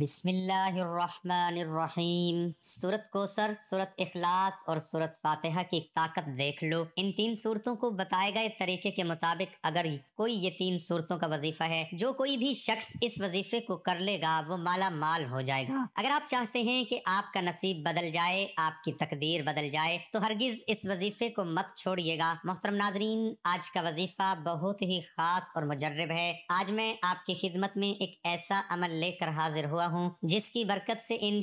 बिस्मिल्लाहिर्रहमानिर्रहीम सूरत कोसर सूरत इखलास और सूरत फातिहा की ताकत देख लो इन तीन सूरतों को बताए गए तरीके के मुताबिक अगर कोई ये तीन सूरतों का वजीफा है जो कोई भी शख्स इस वजीफे को कर लेगा वो माला माल हो जाएगा अगर आप चाहते हैं कि आपका नसीब बदल जाए आपकी तकदीर बदल जाए तो हरगिज इस वजीफे को मत छोड़िएगा मोहतरम नाजरीन आज का वजीफा बहुत ही खास और मुजर्रब है आज मैं आपकी खिदमत में एक ऐसा अमल लेकर हाजिर हुआ हुआ हूँ जिसकी बरकत से इन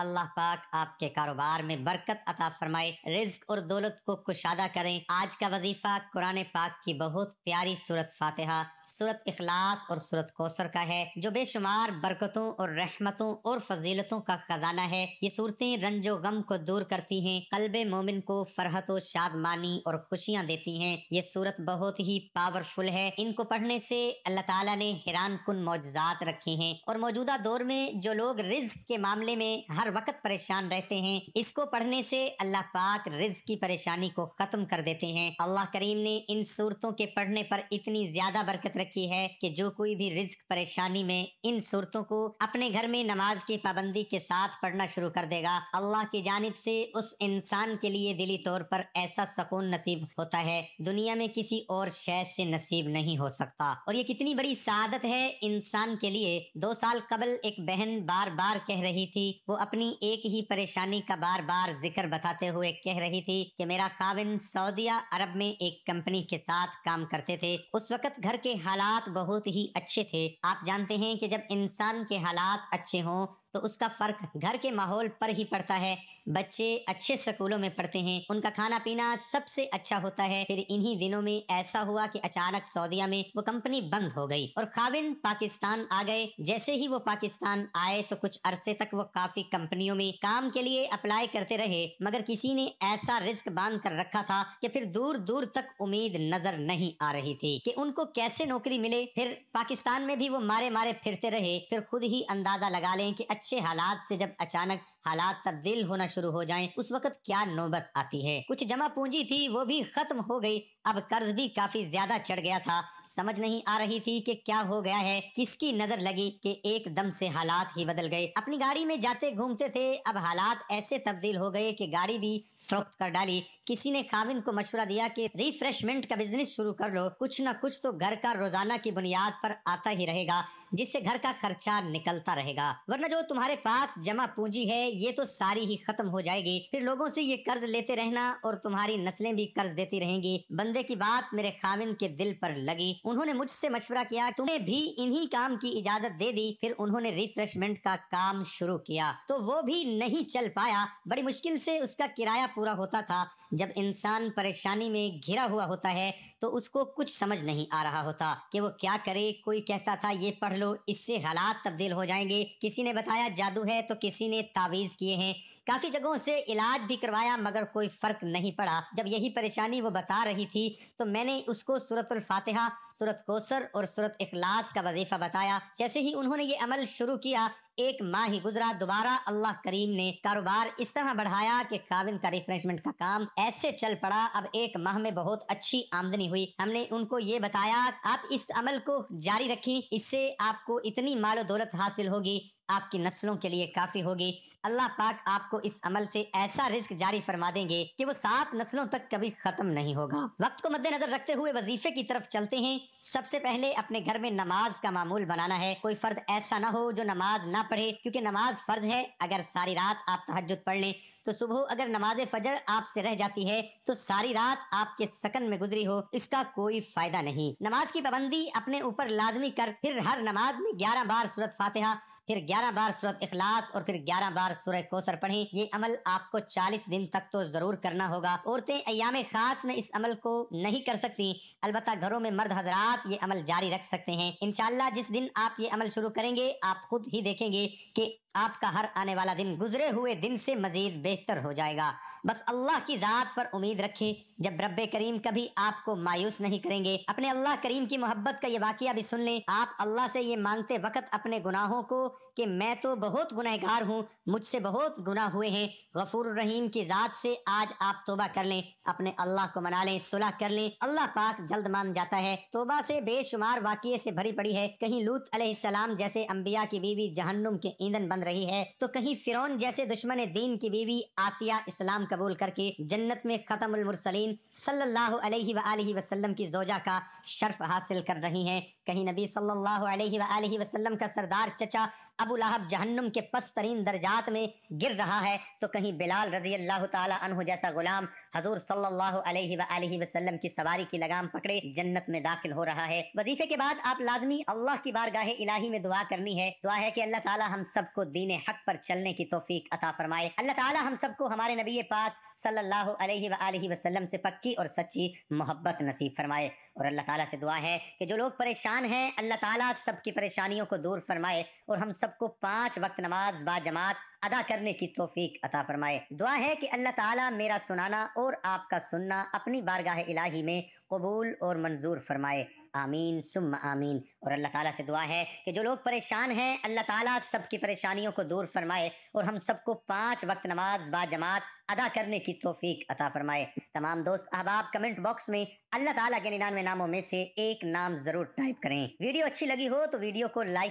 अल्लाह पाक आपके कारोबार में बरकत अता फरमाए रिस्क और दौलत को कुशादा करें आज का वजीफा कुरान पाक की बहुत प्यारी सूरत फातिहा सूरत इखलास और सूरत कोसर का है जो बेशुमार बरकतों और रहमतों और फजीलतों का खजाना है ये सूरतें रंजो गम को दूर करती हैं कल्ब मोमिन को फरहत शादमानी और खुशियाँ देती हैं ये सूरत बहुत ही पावरफुल है इनको पढ़ने से अल्लाह तला ने हैरान कन मौजात रखे हैं और मौजूदा दौर दौर में जो लोग रिज्क के मामले में हर वक्त परेशान रहते हैं इसको पढ़ने से अल्लाह पाक रिज्क की परेशानी को खत्म कर देते हैं अल्लाह करीम ने इन सूरतों के पढ़ने पर इतनी ज्यादा बरकत रखी है कि जो कोई भी रिज्क परेशानी में इन सूरतों को अपने घर में नमाज की पाबंदी के साथ पढ़ना शुरू कर देगा अल्लाह की जानब से उस इंसान के लिए दिली तौर पर ऐसा सकून नसीब होता है दुनिया में किसी और शय से नसीब नहीं हो सकता और ये कितनी बड़ी सादत है इंसान के लिए दो साल कबल एक बहन बार बार कह रही थी वो अपनी एक ही परेशानी का बार बार जिक्र बताते हुए कह रही थी कि मेरा खाविन सऊदिया अरब में एक कंपनी के साथ काम करते थे उस वक्त घर के हालात बहुत ही अच्छे थे आप जानते हैं कि जब इंसान के हालात अच्छे हों तो उसका फर्क घर के माहौल पर ही पड़ता है बच्चे अच्छे स्कूलों में पढ़ते हैं उनका खाना पीना सबसे अच्छा होता है फिर इन्हीं दिनों में ऐसा हुआ कि अचानक सऊदीया में वो कंपनी बंद हो गई और खाविन पाकिस्तान आ गए जैसे ही वो पाकिस्तान आए तो कुछ अरसे तक वो काफी कंपनियों में काम के लिए अप्लाई करते रहे मगर किसी ने ऐसा रिस्क बांध कर रखा था कि फिर दूर दूर तक उम्मीद नजर नहीं आ रही थी कि उनको कैसे नौकरी मिले फिर पाकिस्तान में भी वो मारे मारे फिरते रहे फिर खुद ही अंदाजा लगा लें कि अच्छे हालात से जब अचानक हालात तब्दील होना शुरू हो जाएं उस वक्त क्या नौबत आती है कुछ जमा पूंजी थी वो भी खत्म हो गई अब कर्ज भी काफी ज्यादा चढ़ गया था समझ नहीं आ रही थी कि क्या हो गया है किसकी नजर लगी कि एकदम से हालात ही बदल गए अपनी गाड़ी में जाते घूमते थे अब हालात ऐसे तब्दील हो गए कि गाड़ी भी फरोख्त कर डाली किसी ने खाविंद को मशवरा दिया कि रिफ्रेशमेंट का बिजनेस शुरू कर लो कुछ ना कुछ तो घर का रोजाना की बुनियाद पर आता ही रहेगा जिससे घर का खर्चा निकलता रहेगा वरना जो तुम्हारे पास जमा पूंजी है ये तो सारी ही खत्म हो जाएगी फिर लोगों से ये कर्ज लेते रहना और तुम्हारी नस्लें भी कर्ज देती रहेंगी बंदे की बात मेरे खाविंद के दिल पर लगी उन्होंने मुझसे मशवरा किया तुम्हें भी इन्हीं काम की इजाजत दे दी फिर उन्होंने रिफ्रेशमेंट का काम शुरू किया तो वो भी नहीं चल पाया बड़ी मुश्किल से उसका किराया पूरा होता था जब इंसान परेशानी में घिरा हुआ होता है तो उसको कुछ समझ नहीं आ रहा होता कि वो क्या करे कोई कहता था ये पढ़ लो इससे हालात तब्दील हो जाएंगे किसी ने बताया जादू है तो किसी ने तावीज़ किए हैं काफ़ी जगहों से इलाज भी करवाया मगर कोई फ़र्क नहीं पड़ा जब यही परेशानी वो बता रही थी तो मैंने उसको सूरत फातिहा सूरत कोसर और सूरत इखलास का वजीफ़ा बताया जैसे ही उन्होंने ये अमल शुरू किया एक माह ही गुजरा दोबारा अल्लाह करीम ने कारोबार इस तरह बढ़ाया कि काविन का रिफ्रेशमेंट का काम ऐसे चल पड़ा अब एक माह में बहुत अच्छी आमदनी हुई हमने उनको ये बताया आप इस अमल को जारी रखें इससे आपको इतनी मालो दौलत हासिल होगी आपकी नस्लों के लिए काफी होगी अल्लाह पाक आपको इस अमल से ऐसा रिस्क जारी फरमा देंगे कि वो सात नस्लों तक कभी खत्म नहीं होगा वक्त को मद्देनजर रखते हुए वजीफे की तरफ चलते हैं सबसे पहले अपने घर में नमाज का मामूल बनाना है कोई फर्द ऐसा ना हो जो नमाज ना ना पढ़े क्योंकि नमाज फ़र्ज है अगर सारी रात आप तहजद पढ़ लें तो सुबह अगर नमाज फजर आपसे रह जाती है तो सारी रात आपके सकन में गुजरी हो इसका कोई फायदा नहीं नमाज की पाबंदी अपने ऊपर लाजमी कर फिर हर नमाज में ग्यारह बार सूरत फातिहा फिर 11 बार सूरत इखलास और फिर 11 बार सूरह कोसर पढ़ें ये अमल आपको 40 दिन तक तो जरूर करना होगा औरतें अयाम खास में इस अमल को नहीं कर सकती अलबत् घरों में मर्द हजरात ये अमल जारी रख सकते हैं इनशाला जिस दिन आप ये अमल शुरू करेंगे आप खुद ही देखेंगे कि आपका हर आने वाला दिन गुजरे हुए दिन से मजीद बेहतर हो जाएगा बस अल्लाह की ज़ात पर उम्मीद रखें जब रब करीम कभी आपको मायूस नहीं करेंगे अपने अल्लाह करीम की मोहब्बत का ये वाक्य भी सुन लें आप अल्लाह से ये मांगते वक्त अपने गुनाहों को कि मैं तो बहुत गुनहगार हूँ मुझसे बहुत गुनाह हुए हैं गफूर रहीम की ज़ात से आज आप तोबा कर लें अपने अल्लाह को मना लें सुलह कर लें अल्लाह पाक जल्द मान जाता है तोबा से बेशुमार वाक़े से भरी पड़ी है कहीं लूत अलैहिस्सलाम जैसे अम्बिया की बीवी जहन्नुम के ईंधन बन रही है तो कहीं फिरौन जैसे दुश्मन दीन की बीवी आसिया इस्लाम कबूल करके जन्नत में खतम मुरसलीन सल्लल्लाहु अलैहि की जोजा का शर्फ हासिल कर रही हैं कहीं नबी सल्लल्लाहु अलैहि का सरदार चचा अबू लहब जहन्नुम के पस्तरीन दर्जात में गिर रहा है तो कहीं बिलाल रजी अल्लाह तह जैसा गुलाम हजूर सल्लल्लाहु अलैहि वसल्लम की सवारी की लगाम पकड़े जन्नत में दाखिल हो रहा है वजीफे के बाद आप लाजमी अल्लाह की बारगाह इलाही में दुआ करनी है दुआ है की अल्लाह ताला हम सबको दीन हक पर चलने की तोफीक अता फरमाए अल्लाह ताला हम सबको हमारे नबी पाक सल्लल्लाहु अलैहि वसल्लम से पक्की और सच्ची मोहब्बत नसीब फरमाए और अल्लाह ताला से दुआ है कि जो लोग परेशान हैं अल्लाह ताला सबकी परेशानियों को दूर फरमाए और हम सबको पांच वक्त नमाज बाजमात अदा करने की तोफीक अता फरमाए दुआ है कि अल्लाह ताला मेरा सुनाना और आपका सुनना अपनी बारगाह इलाही में कबूल और मंजूर फरमाए आमीन सुम आमीन और अल्लाह ताला से दुआ है कि जो लोग परेशान हैं अल्लाह ताला सबकी परेशानियों को दूर फरमाए और हम सबको पांच वक्त नमाज बाजमात अदा करने की तोफीक अता फरमाए तमाम दोस्त अहबाब कमेंट बॉक्स में अल्लाह ताला के निन्यानवे नामों में से एक नाम ज़रूर टाइप करें वीडियो अच्छी लगी हो तो वीडियो को लाइक